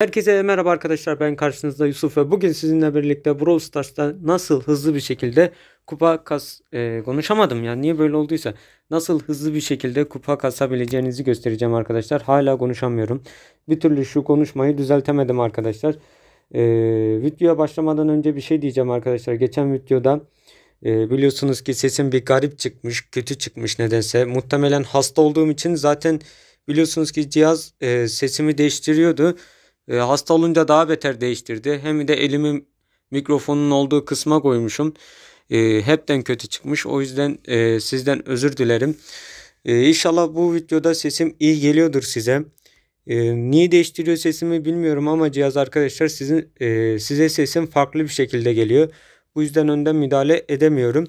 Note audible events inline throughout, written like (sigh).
Herkese merhaba arkadaşlar ben karşınızda Yusuf ve bugün sizinle birlikte Brawl Stars'ta nasıl hızlı bir şekilde kupa kas e, konuşamadım yani niye böyle olduysa nasıl hızlı bir şekilde kupa kasabileceğinizi göstereceğim arkadaşlar hala konuşamıyorum bir türlü şu konuşmayı düzeltemedim arkadaşlar e, videoya başlamadan önce bir şey diyeceğim arkadaşlar geçen videoda e, biliyorsunuz ki sesim bir garip çıkmış kötü çıkmış nedense muhtemelen hasta olduğum için zaten biliyorsunuz ki cihaz e, sesimi değiştiriyordu e, hasta olunca daha beter değiştirdi. Hem de elimi mikrofonun olduğu kısma koymuşum. E, hepten kötü çıkmış. O yüzden e, sizden özür dilerim. E, inşallah bu videoda sesim iyi geliyordur size. E, niye değiştiriyor sesimi bilmiyorum ama cihaz arkadaşlar sizin e, size sesim farklı bir şekilde geliyor. Bu yüzden önden müdahale edemiyorum.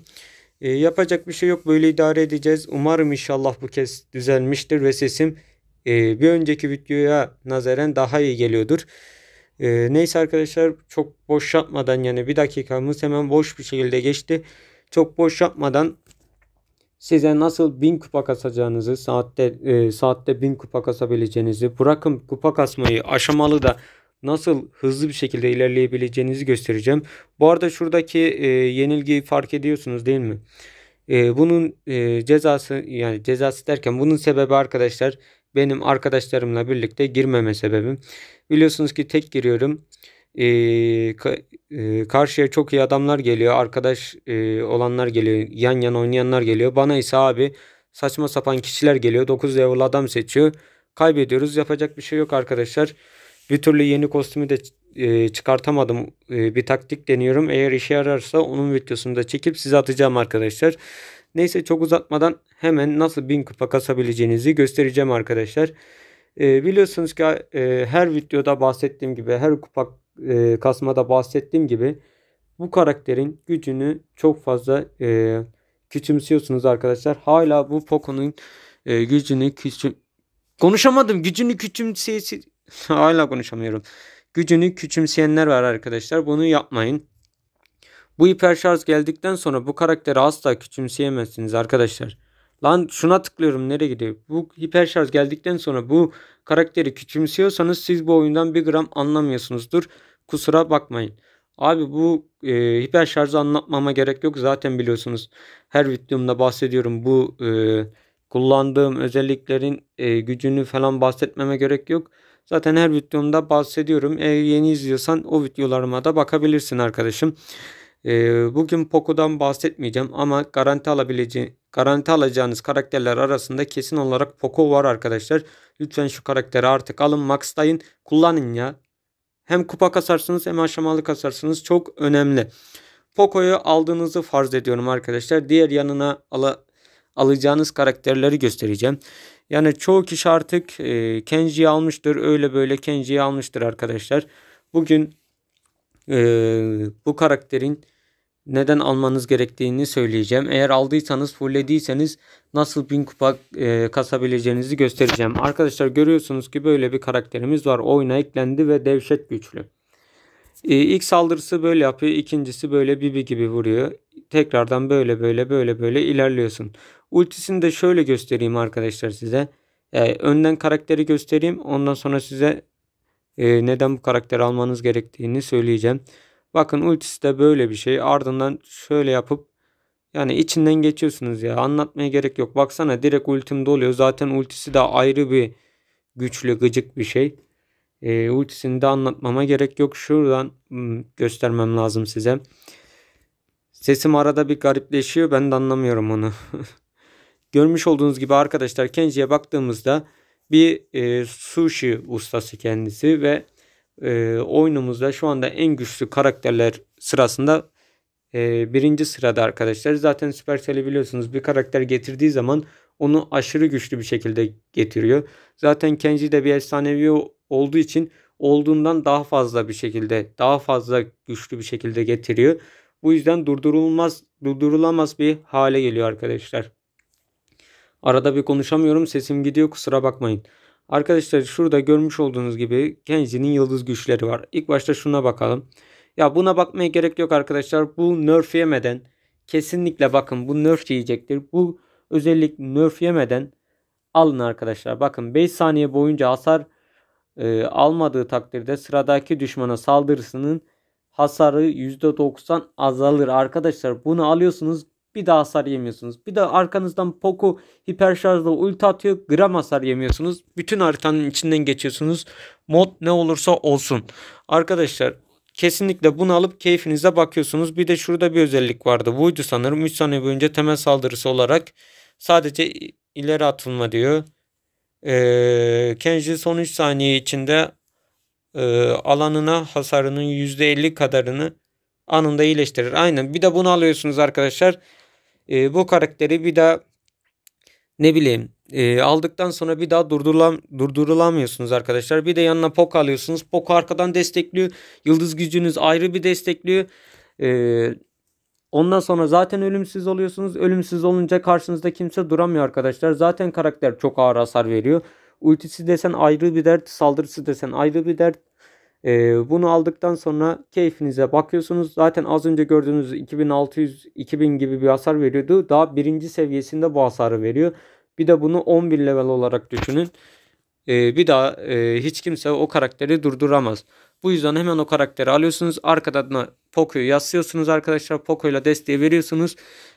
E, yapacak bir şey yok böyle idare edeceğiz. Umarım inşallah bu kez düzelmiştir ve sesim e, bir önceki videoya nazaren daha iyi geliyordur. E, neyse arkadaşlar çok boş yapmadan yani bir dakikamız hemen boş bir şekilde geçti. Çok boş yapmadan size nasıl 1000 kupa kasacağınızı, saatte e, saatte 1000 kupa kasabileceğinizi, bırakın kupa kasmayı aşamalı da nasıl hızlı bir şekilde ilerleyebileceğinizi göstereceğim. Bu arada şuradaki e, yenilgiyi fark ediyorsunuz değil mi? E, bunun e, cezası yani cezası derken bunun sebebi arkadaşlar benim arkadaşlarımla birlikte girmeme sebebim. Biliyorsunuz ki tek giriyorum. Ee, ka, e, karşıya çok iyi adamlar geliyor. Arkadaş e, olanlar geliyor. Yan yana oynayanlar geliyor. Bana ise abi saçma sapan kişiler geliyor. 9 level adam seçiyor. Kaybediyoruz. Yapacak bir şey yok arkadaşlar. Bir türlü yeni kostümü de e, çıkartamadım. E, bir taktik deniyorum. Eğer işe yararsa onun videosunu da çekip size atacağım arkadaşlar. Neyse çok uzatmadan hemen nasıl 1000 kupa kasabileceğinizi göstereceğim arkadaşlar. E, biliyorsunuz ki e, her videoda bahsettiğim gibi her kupa e, kasmada bahsettiğim gibi bu karakterin gücünü çok fazla e, küçümsüyorsunuz arkadaşlar. Hala bu Poco'nun e, gücünü küçüm... Konuşamadım gücünü küçümseyesi... (laughs) Hala konuşamıyorum. Gücünü küçümseyenler var arkadaşlar. Bunu yapmayın. Bu hiperşarj geldikten sonra bu karakteri asla küçümseyemezsiniz arkadaşlar. Lan şuna tıklıyorum nereye gidiyor? Bu hiperşarj geldikten sonra bu karakteri küçümsüyorsanız siz bu oyundan bir gram anlamıyorsunuzdur. Kusura bakmayın. Abi bu e, hiper anlatmama gerek yok. Zaten biliyorsunuz her videomda bahsediyorum bu e, kullandığım özelliklerin e, gücünü falan bahsetmeme gerek yok. Zaten her videomda bahsediyorum. Eğer yeni izliyorsan o videolarıma da bakabilirsin arkadaşım. Ee, bugün Poco'dan bahsetmeyeceğim ama garanti alabileceği, garanti alacağınız karakterler arasında kesin olarak Poco var arkadaşlar. Lütfen şu karakteri artık alın maxlayın kullanın ya. Hem kupa kasarsınız hem aşamalı kasarsınız çok önemli. Poco'yu aldığınızı farz ediyorum arkadaşlar. Diğer yanına ala, alacağınız karakterleri göstereceğim. Yani çoğu kişi artık e, Kenji'yi almıştır. Öyle böyle Kenji'yi almıştır arkadaşlar. Bugün ee, bu karakterin neden almanız gerektiğini söyleyeceğim. Eğer aldıysanız, fullediyseniz nasıl 1000 kupa e, kasabileceğinizi göstereceğim. Arkadaşlar görüyorsunuz ki böyle bir karakterimiz var. Oyuna eklendi ve devşet güçlü. E, ilk saldırısı böyle yapıyor. ikincisi böyle bibi gibi vuruyor. Tekrardan böyle böyle böyle böyle ilerliyorsun. Ultisini de şöyle göstereyim arkadaşlar size. E, önden karakteri göstereyim. Ondan sonra size e, neden bu karakteri almanız gerektiğini söyleyeceğim. Bakın ultisi de böyle bir şey. Ardından şöyle yapıp yani içinden geçiyorsunuz ya. Anlatmaya gerek yok. Baksana direkt ultim doluyor. Zaten ultisi de ayrı bir güçlü gıcık bir şey. E, ultisini de anlatmama gerek yok. Şuradan hmm, göstermem lazım size. Sesim arada bir garipleşiyor. Ben de anlamıyorum onu. (laughs) Görmüş olduğunuz gibi arkadaşlar Kenji'ye baktığımızda bir e, sushi ustası kendisi ve e, oyunumuzda şu anda en güçlü karakterler sırasında e, birinci sırada arkadaşlar. Zaten Supercell'i biliyorsunuz bir karakter getirdiği zaman onu aşırı güçlü bir şekilde getiriyor. Zaten Kenji de bir efsanevi olduğu için olduğundan daha fazla bir şekilde daha fazla güçlü bir şekilde getiriyor. Bu yüzden durdurulmaz durdurulamaz bir hale geliyor arkadaşlar. Arada bir konuşamıyorum sesim gidiyor kusura bakmayın. Arkadaşlar şurada görmüş olduğunuz gibi Kenji'nin yıldız güçleri var. İlk başta şuna bakalım. Ya buna bakmaya gerek yok arkadaşlar. Bu nerf yemeden kesinlikle bakın bu nerf yiyecektir. Bu özellik nerf yemeden alın arkadaşlar. Bakın 5 saniye boyunca hasar e, almadığı takdirde sıradaki düşmana saldırısının hasarı %90 azalır. Arkadaşlar bunu alıyorsunuz bir daha hasar yemiyorsunuz. Bir de arkanızdan Poku hiperşarjla ulti atıyor. Gram hasar yemiyorsunuz. Bütün haritanın içinden geçiyorsunuz. Mod ne olursa olsun. Arkadaşlar kesinlikle bunu alıp keyfinize bakıyorsunuz. Bir de şurada bir özellik vardı. Buydu sanırım. 3 saniye boyunca temel saldırısı olarak sadece ileri atılma diyor. Ee, Kenji son 3 saniye içinde e, alanına hasarının %50 kadarını anında iyileştirir. Aynen bir de bunu alıyorsunuz arkadaşlar e, bu karakteri bir daha ne bileyim e, aldıktan sonra bir daha durdurulam durdurulamıyorsunuz arkadaşlar. Bir de yanına pok alıyorsunuz. Pok arkadan destekliyor. Yıldız gücünüz ayrı bir destekliyor. E, ondan sonra zaten ölümsüz oluyorsunuz. Ölümsüz olunca karşınızda kimse duramıyor arkadaşlar. Zaten karakter çok ağır hasar veriyor. Ultisi desen ayrı bir dert. Saldırısı desen ayrı bir dert. E, bunu aldıktan sonra keyfinize bakıyorsunuz. Zaten az önce gördüğünüz 2600-2000 gibi bir hasar veriyordu. Daha birinci seviyesinde bu hasarı veriyor. Bir de bunu 11 level olarak düşünün. E, bir daha e, hiç kimse o karakteri durduramaz. Bu yüzden hemen o karakteri alıyorsunuz. Arkadan Poco'yu yazıyorsunuz arkadaşlar. Poco ile desteği veriyorsunuz.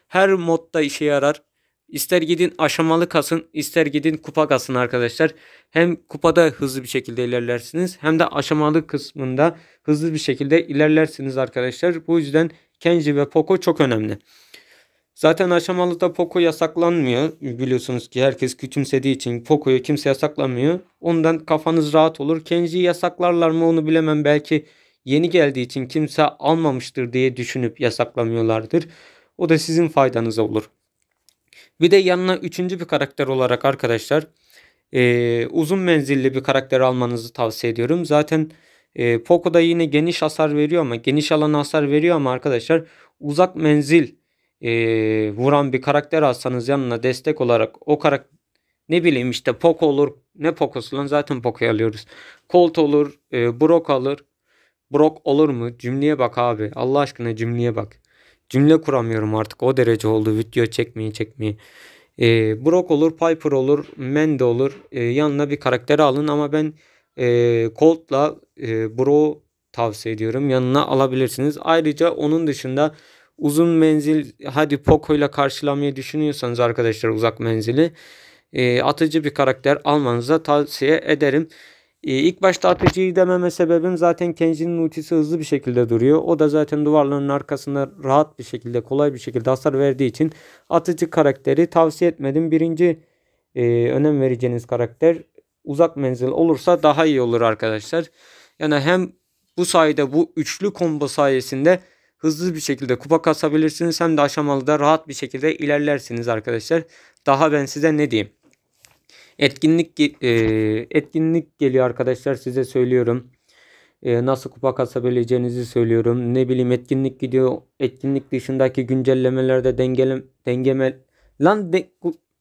Her modda işe yarar. İster gidin aşamalı kasın, ister gidin kupa kasın arkadaşlar. Hem kupada hızlı bir şekilde ilerlersiniz hem de aşamalı kısmında hızlı bir şekilde ilerlersiniz arkadaşlar. Bu yüzden Kenji ve Poco çok önemli. Zaten aşamalı da Poco yasaklanmıyor. Biliyorsunuz ki herkes küçümsediği için Poco'yu kimse yasaklamıyor. Ondan kafanız rahat olur. Kenji'yi yasaklarlar mı onu bilemem. Belki yeni geldiği için kimse almamıştır diye düşünüp yasaklamıyorlardır. O da sizin faydanıza olur. Bir de yanına üçüncü bir karakter olarak arkadaşlar e, uzun menzilli bir karakter almanızı tavsiye ediyorum. Zaten e, da yine geniş hasar veriyor ama geniş alan hasar veriyor ama arkadaşlar uzak menzil e, vuran bir karakter alsanız yanına destek olarak o karakter ne bileyim işte Poco olur ne Poco'su lan zaten Poco'yu alıyoruz. Colt olur, e, Brock alır. Brock olur mu? Cümleye bak abi. Allah aşkına cümleye bak cümle kuramıyorum artık o derece oldu video çekmeyi çekmeyi. E, Brock olur, Piper olur, Mende olur. E, yanına bir karakteri alın ama ben e, Colt'la e, Brock'u tavsiye ediyorum. Yanına alabilirsiniz. Ayrıca onun dışında uzun menzil hadi Poco ile karşılamayı düşünüyorsanız arkadaşlar uzak menzili e, atıcı bir karakter almanıza tavsiye ederim. Ee, ilk başta atıcıyı dememe sebebim zaten Kenji'nin ultisi hızlı bir şekilde duruyor. O da zaten duvarların arkasında rahat bir şekilde kolay bir şekilde hasar verdiği için atıcı karakteri tavsiye etmedim. Birinci e, önem vereceğiniz karakter uzak menzil olursa daha iyi olur arkadaşlar. Yani hem bu sayede bu üçlü combo sayesinde hızlı bir şekilde kupa kasabilirsiniz. Hem de aşamalı da rahat bir şekilde ilerlersiniz arkadaşlar. Daha ben size ne diyeyim. Etkinlik e, etkinlik geliyor arkadaşlar size söylüyorum. E, nasıl kupa kasabileceğinizi söylüyorum. Ne bileyim etkinlik gidiyor. Etkinlik dışındaki güncellemelerde dengele, dengeme lan de,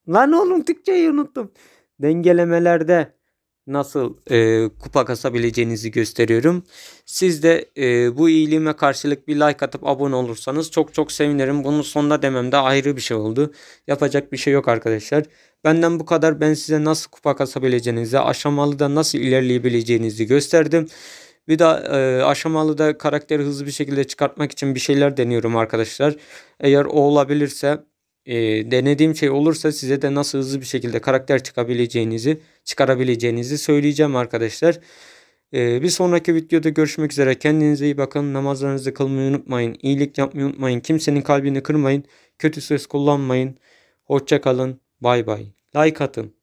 lan oğlum Türkçeyi unuttum. Dengelemelerde nasıl e, kupa kasabileceğinizi gösteriyorum. Siz de e, bu iyiliğime karşılık bir like atıp abone olursanız çok çok sevinirim. Bunun sonunda demem de ayrı bir şey oldu. Yapacak bir şey yok arkadaşlar. Benden bu kadar. Ben size nasıl kupa kasabileceğinizi, aşamalı da nasıl ilerleyebileceğinizi gösterdim. Bir de e, aşamalı da karakteri hızlı bir şekilde çıkartmak için bir şeyler deniyorum arkadaşlar. Eğer o olabilirse e, denediğim şey olursa size de nasıl hızlı bir şekilde karakter çıkabileceğinizi çıkarabileceğinizi söyleyeceğim arkadaşlar. E, bir sonraki videoda görüşmek üzere. Kendinize iyi bakın. Namazlarınızı kılmayı unutmayın. İyilik yapmayı unutmayın. Kimsenin kalbini kırmayın. Kötü söz kullanmayın. Hoşça kalın. Bay bay. Like atın.